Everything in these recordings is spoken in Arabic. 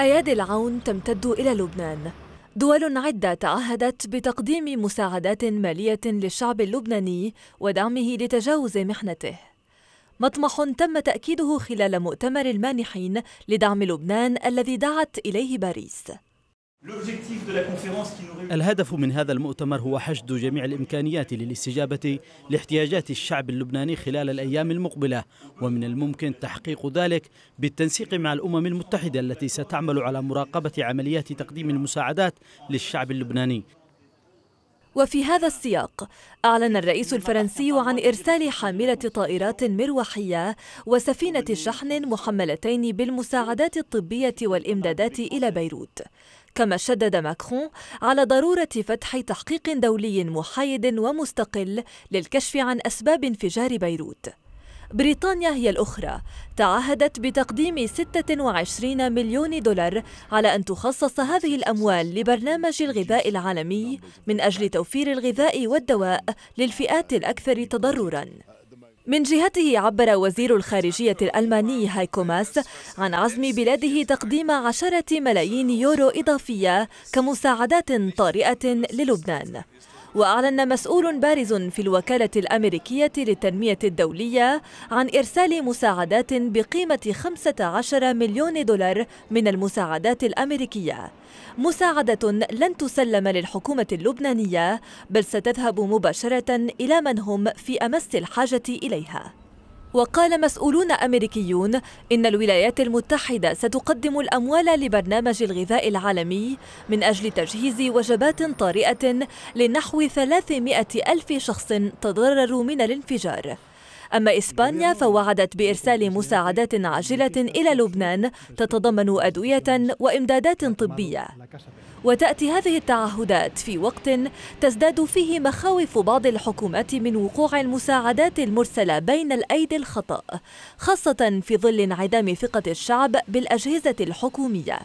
أيادي العون تمتد إلى لبنان دول عدة تعهدت بتقديم مساعدات مالية للشعب اللبناني ودعمه لتجاوز محنته مطمح تم تأكيده خلال مؤتمر المانحين لدعم لبنان الذي دعت إليه باريس الهدف من هذا المؤتمر هو حشد جميع الإمكانيات للاستجابة لاحتياجات الشعب اللبناني خلال الأيام المقبلة ومن الممكن تحقيق ذلك بالتنسيق مع الأمم المتحدة التي ستعمل على مراقبة عمليات تقديم المساعدات للشعب اللبناني وفي هذا السياق أعلن الرئيس الفرنسي عن إرسال حاملة طائرات مروحية وسفينة شحن محملتين بالمساعدات الطبية والإمدادات إلى بيروت كما شدد ماكرون على ضرورة فتح تحقيق دولي محايد ومستقل للكشف عن أسباب انفجار بيروت بريطانيا هي الأخرى تعهدت بتقديم 26 مليون دولار على أن تخصص هذه الأموال لبرنامج الغذاء العالمي من أجل توفير الغذاء والدواء للفئات الأكثر تضرراً من جهته عبر وزير الخارجية الألماني هايكو ماس عن عزم بلاده تقديم عشرة ملايين يورو إضافية كمساعدات طارئة للبنان وأعلن مسؤول بارز في الوكالة الأمريكية للتنمية الدولية عن إرسال مساعدات بقيمة 15 مليون دولار من المساعدات الأمريكية مساعدة لن تسلم للحكومة اللبنانية بل ستذهب مباشرة إلى من هم في أمس الحاجة إليها وقال مسؤولون أمريكيون إن الولايات المتحدة ستقدم الأموال لبرنامج الغذاء العالمي من أجل تجهيز وجبات طارئة لنحو 300 ألف شخص تضرروا من الانفجار أما إسبانيا فوعدت بإرسال مساعدات عاجلة إلى لبنان تتضمن أدوية وإمدادات طبية وتأتي هذه التعهدات في وقت تزداد فيه مخاوف بعض الحكومات من وقوع المساعدات المرسلة بين الأيدي الخطأ خاصة في ظل انعدام ثقة الشعب بالأجهزة الحكومية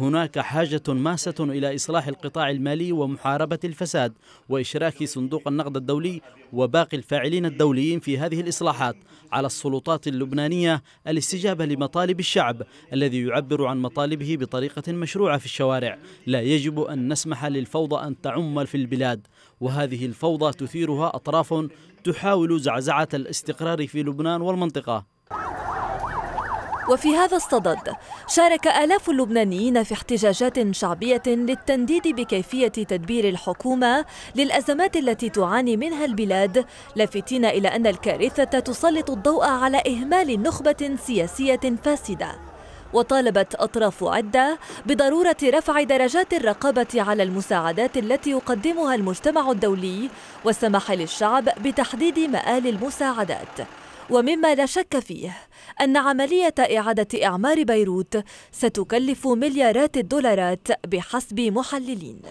هناك حاجة ماسة إلى إصلاح القطاع المالي ومحاربة الفساد وإشراك صندوق النقد الدولي وباقي الفاعلين الدوليين في هذه الإصلاحات على السلطات اللبنانية الاستجابة لمطالب الشعب الذي يعبر عن مطالبه بطريقة مشروعة في الشوارع لا يجب أن نسمح للفوضى أن تعم في البلاد وهذه الفوضى تثيرها أطراف تحاول زعزعة الاستقرار في لبنان والمنطقة وفي هذا الصدد شارك آلاف اللبنانيين في احتجاجات شعبية للتنديد بكيفية تدبير الحكومة للأزمات التي تعاني منها البلاد لافتين إلى أن الكارثة تسلط الضوء على إهمال نخبة سياسية فاسدة وطالبت أطراف عدة بضرورة رفع درجات الرقابة على المساعدات التي يقدمها المجتمع الدولي والسماح للشعب بتحديد مآل المساعدات ومما لا شك فيه أن عملية إعادة إعمار بيروت ستكلف مليارات الدولارات بحسب محللين